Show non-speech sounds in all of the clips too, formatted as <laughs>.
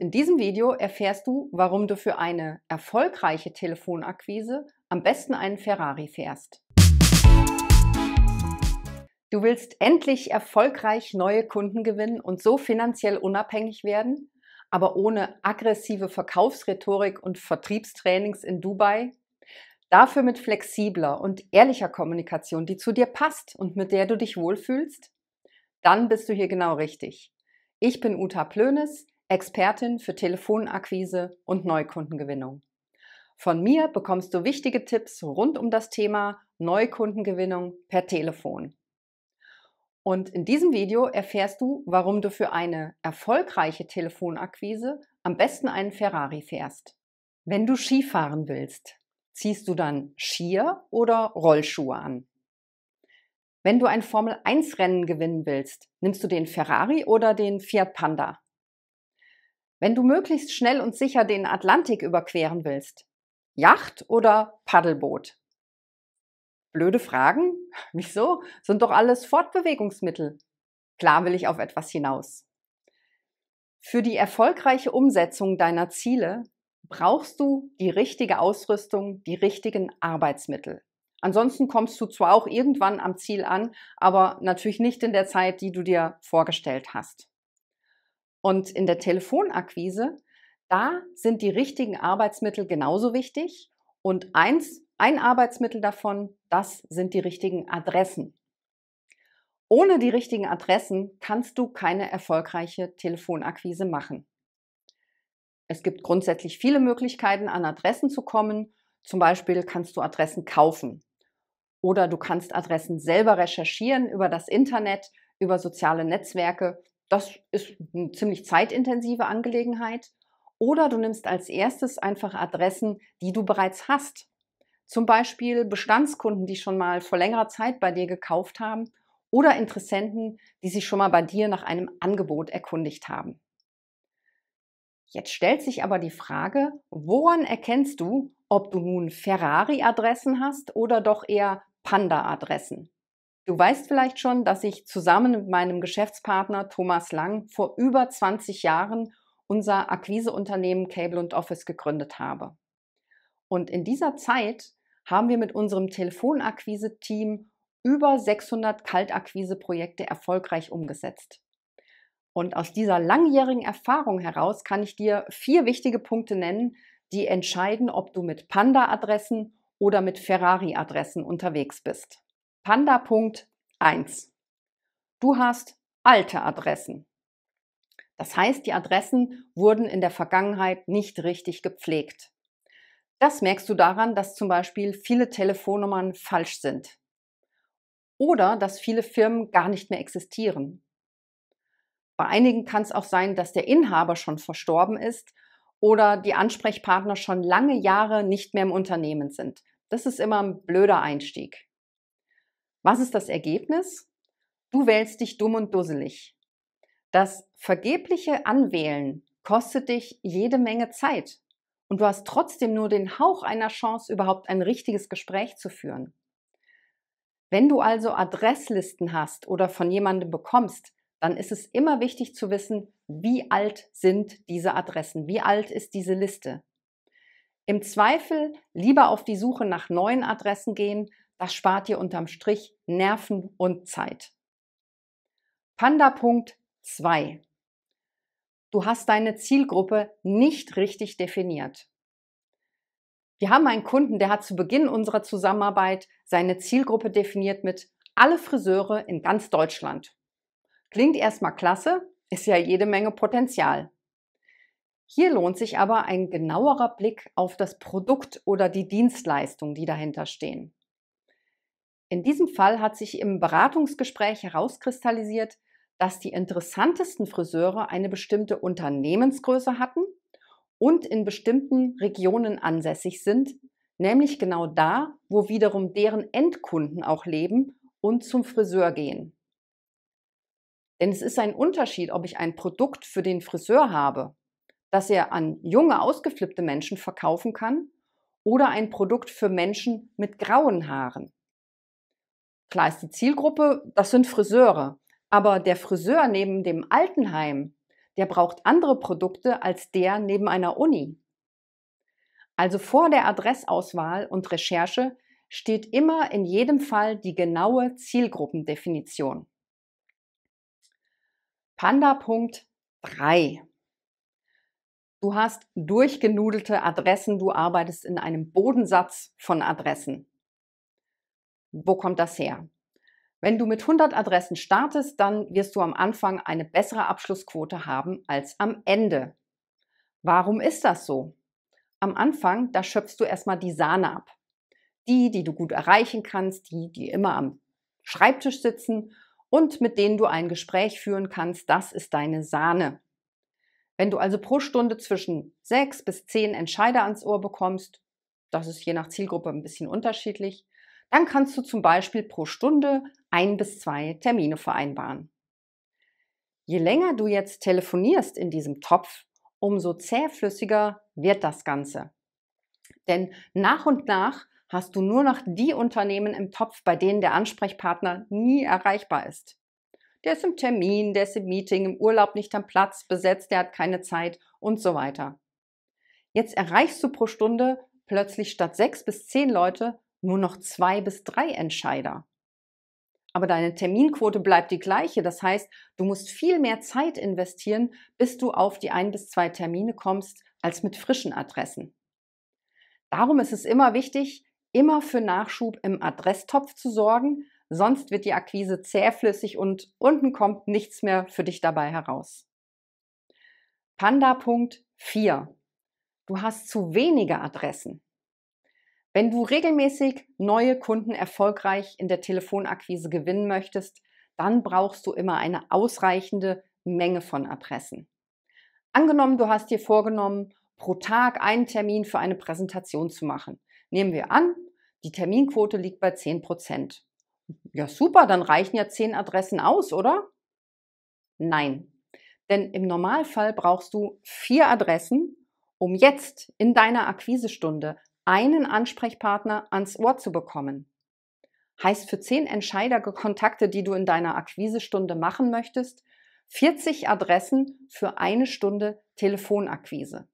In diesem Video erfährst du, warum du für eine erfolgreiche Telefonakquise am besten einen Ferrari fährst. Du willst endlich erfolgreich neue Kunden gewinnen und so finanziell unabhängig werden, aber ohne aggressive Verkaufsrhetorik und Vertriebstrainings in Dubai? Dafür mit flexibler und ehrlicher Kommunikation, die zu dir passt und mit der du dich wohlfühlst? Dann bist du hier genau richtig. Ich bin Uta Plönes, Expertin für Telefonakquise und Neukundengewinnung. Von mir bekommst du wichtige Tipps rund um das Thema Neukundengewinnung per Telefon. Und in diesem Video erfährst du, warum du für eine erfolgreiche Telefonakquise am besten einen Ferrari fährst. Wenn du Skifahren willst, ziehst du dann Skier oder Rollschuhe an? Wenn du ein Formel-1-Rennen gewinnen willst, nimmst du den Ferrari oder den Fiat Panda? Wenn du möglichst schnell und sicher den Atlantik überqueren willst, Yacht oder Paddelboot? Blöde Fragen? <laughs> Wieso? Sind doch alles Fortbewegungsmittel. Klar will ich auf etwas hinaus. Für die erfolgreiche Umsetzung deiner Ziele brauchst du die richtige Ausrüstung, die richtigen Arbeitsmittel. Ansonsten kommst du zwar auch irgendwann am Ziel an, aber natürlich nicht in der Zeit, die du dir vorgestellt hast. Und in der Telefonakquise, da sind die richtigen Arbeitsmittel genauso wichtig. Und eins, ein Arbeitsmittel davon, das sind die richtigen Adressen. Ohne die richtigen Adressen kannst du keine erfolgreiche Telefonakquise machen. Es gibt grundsätzlich viele Möglichkeiten, an Adressen zu kommen. Zum Beispiel kannst du Adressen kaufen oder du kannst Adressen selber recherchieren über das Internet, über soziale Netzwerke das ist eine ziemlich zeitintensive Angelegenheit. Oder du nimmst als erstes einfach Adressen, die du bereits hast. Zum Beispiel Bestandskunden, die schon mal vor längerer Zeit bei dir gekauft haben oder Interessenten, die sich schon mal bei dir nach einem Angebot erkundigt haben. Jetzt stellt sich aber die Frage, woran erkennst du, ob du nun Ferrari-Adressen hast oder doch eher Panda-Adressen? Du weißt vielleicht schon, dass ich zusammen mit meinem Geschäftspartner Thomas Lang vor über 20 Jahren unser Akquiseunternehmen Cable und Office gegründet habe. Und in dieser Zeit haben wir mit unserem Telefonakquise-Team über 600 Kaltakquise-Projekte erfolgreich umgesetzt. Und aus dieser langjährigen Erfahrung heraus kann ich dir vier wichtige Punkte nennen, die entscheiden, ob du mit Panda-Adressen oder mit Ferrari-Adressen unterwegs bist. Panda-Punkt 1. Du hast alte Adressen. Das heißt, die Adressen wurden in der Vergangenheit nicht richtig gepflegt. Das merkst du daran, dass zum Beispiel viele Telefonnummern falsch sind oder dass viele Firmen gar nicht mehr existieren. Bei einigen kann es auch sein, dass der Inhaber schon verstorben ist oder die Ansprechpartner schon lange Jahre nicht mehr im Unternehmen sind. Das ist immer ein blöder Einstieg. Was ist das Ergebnis? Du wählst dich dumm und dusselig. Das vergebliche Anwählen kostet dich jede Menge Zeit und du hast trotzdem nur den Hauch einer Chance, überhaupt ein richtiges Gespräch zu führen. Wenn du also Adresslisten hast oder von jemandem bekommst, dann ist es immer wichtig zu wissen, wie alt sind diese Adressen, wie alt ist diese Liste. Im Zweifel lieber auf die Suche nach neuen Adressen gehen, das spart dir unterm Strich Nerven und Zeit. Panda Punkt 2. Du hast deine Zielgruppe nicht richtig definiert. Wir haben einen Kunden, der hat zu Beginn unserer Zusammenarbeit seine Zielgruppe definiert mit alle Friseure in ganz Deutschland. Klingt erstmal klasse, ist ja jede Menge Potenzial. Hier lohnt sich aber ein genauerer Blick auf das Produkt oder die Dienstleistung, die dahinter stehen. In diesem Fall hat sich im Beratungsgespräch herauskristallisiert, dass die interessantesten Friseure eine bestimmte Unternehmensgröße hatten und in bestimmten Regionen ansässig sind, nämlich genau da, wo wiederum deren Endkunden auch leben und zum Friseur gehen. Denn es ist ein Unterschied, ob ich ein Produkt für den Friseur habe, das er an junge, ausgeflippte Menschen verkaufen kann, oder ein Produkt für Menschen mit grauen Haaren. Klar ist die Zielgruppe, das sind Friseure. Aber der Friseur neben dem Altenheim, der braucht andere Produkte als der neben einer Uni. Also vor der Adressauswahl und Recherche steht immer in jedem Fall die genaue Zielgruppendefinition. Panda Punkt 3. Du hast durchgenudelte Adressen, du arbeitest in einem Bodensatz von Adressen. Wo kommt das her? Wenn du mit 100 Adressen startest, dann wirst du am Anfang eine bessere Abschlussquote haben als am Ende. Warum ist das so? Am Anfang, da schöpfst du erstmal die Sahne ab. Die, die du gut erreichen kannst, die, die immer am Schreibtisch sitzen und mit denen du ein Gespräch führen kannst, das ist deine Sahne. Wenn du also pro Stunde zwischen sechs bis zehn Entscheider ans Ohr bekommst, das ist je nach Zielgruppe ein bisschen unterschiedlich, dann kannst du zum Beispiel pro Stunde ein bis zwei Termine vereinbaren. Je länger du jetzt telefonierst in diesem Topf, umso zähflüssiger wird das Ganze. Denn nach und nach hast du nur noch die Unternehmen im Topf, bei denen der Ansprechpartner nie erreichbar ist. Der ist im Termin, der ist im Meeting, im Urlaub nicht am Platz, besetzt, der hat keine Zeit und so weiter. Jetzt erreichst du pro Stunde plötzlich statt sechs bis zehn Leute nur noch zwei bis drei Entscheider. Aber deine Terminquote bleibt die gleiche. Das heißt, du musst viel mehr Zeit investieren, bis du auf die ein bis zwei Termine kommst, als mit frischen Adressen. Darum ist es immer wichtig, immer für Nachschub im Adresstopf zu sorgen, sonst wird die Akquise zähflüssig und unten kommt nichts mehr für dich dabei heraus. Panda Punkt 4. Du hast zu wenige Adressen. Wenn du regelmäßig neue Kunden erfolgreich in der Telefonakquise gewinnen möchtest, dann brauchst du immer eine ausreichende Menge von Adressen. Angenommen, du hast dir vorgenommen, pro Tag einen Termin für eine Präsentation zu machen. Nehmen wir an, die Terminquote liegt bei 10 Prozent. Ja, super, dann reichen ja 10 Adressen aus, oder? Nein, denn im Normalfall brauchst du vier Adressen, um jetzt in deiner Akquisestunde einen Ansprechpartner ans Ohr zu bekommen. Heißt für 10 Entscheiderkontakte, die du in deiner Akquisestunde machen möchtest, 40 Adressen für eine Stunde Telefonakquise.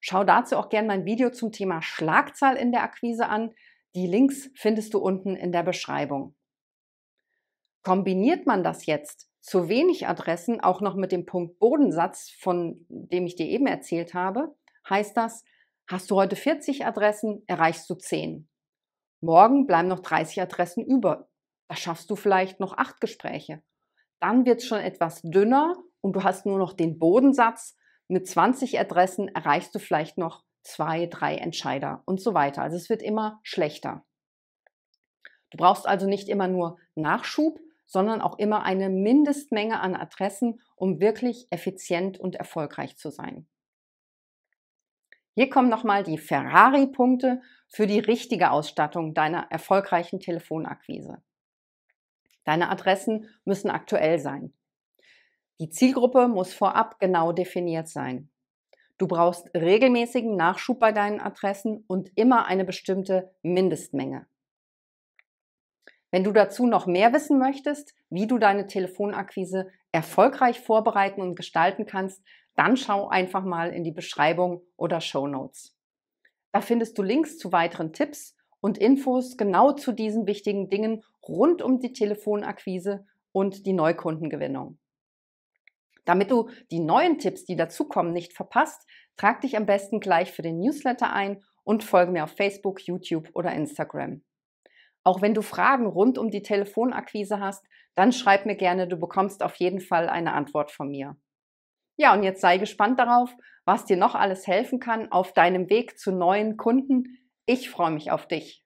Schau dazu auch gerne mein Video zum Thema Schlagzahl in der Akquise an. Die Links findest du unten in der Beschreibung. Kombiniert man das jetzt zu wenig Adressen auch noch mit dem Punkt Bodensatz, von dem ich dir eben erzählt habe, heißt das, Hast du heute 40 Adressen, erreichst du 10. Morgen bleiben noch 30 Adressen über. Da schaffst du vielleicht noch acht Gespräche. Dann wird es schon etwas dünner und du hast nur noch den Bodensatz. Mit 20 Adressen erreichst du vielleicht noch zwei, drei Entscheider und so weiter. Also es wird immer schlechter. Du brauchst also nicht immer nur Nachschub, sondern auch immer eine Mindestmenge an Adressen, um wirklich effizient und erfolgreich zu sein. Hier kommen nochmal die Ferrari-Punkte für die richtige Ausstattung deiner erfolgreichen Telefonakquise. Deine Adressen müssen aktuell sein. Die Zielgruppe muss vorab genau definiert sein. Du brauchst regelmäßigen Nachschub bei deinen Adressen und immer eine bestimmte Mindestmenge. Wenn du dazu noch mehr wissen möchtest, wie du deine Telefonakquise erfolgreich vorbereiten und gestalten kannst, dann schau einfach mal in die Beschreibung oder Show Notes. Da findest du Links zu weiteren Tipps und Infos genau zu diesen wichtigen Dingen rund um die Telefonakquise und die Neukundengewinnung. Damit du die neuen Tipps, die dazukommen, nicht verpasst, trag dich am besten gleich für den Newsletter ein und folge mir auf Facebook, YouTube oder Instagram. Auch wenn du Fragen rund um die Telefonakquise hast, dann schreib mir gerne, du bekommst auf jeden Fall eine Antwort von mir. Ja, und jetzt sei gespannt darauf, was dir noch alles helfen kann auf deinem Weg zu neuen Kunden. Ich freue mich auf dich.